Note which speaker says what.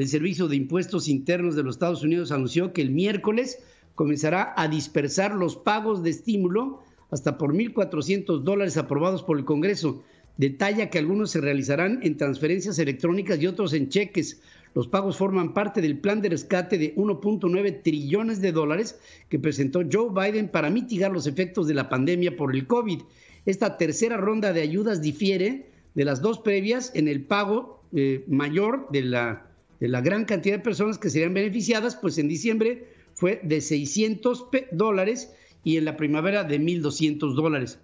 Speaker 1: el Servicio de Impuestos Internos de los Estados Unidos anunció que el miércoles comenzará a dispersar los pagos de estímulo hasta por 1.400 dólares aprobados por el Congreso. Detalla que algunos se realizarán en transferencias electrónicas y otros en cheques. Los pagos forman parte del plan de rescate de 1.9 trillones de dólares que presentó Joe Biden para mitigar los efectos de la pandemia por el COVID. Esta tercera ronda de ayudas difiere de las dos previas en el pago eh, mayor de la de la gran cantidad de personas que serían beneficiadas, pues en diciembre fue de 600 dólares y en la primavera de 1.200 dólares.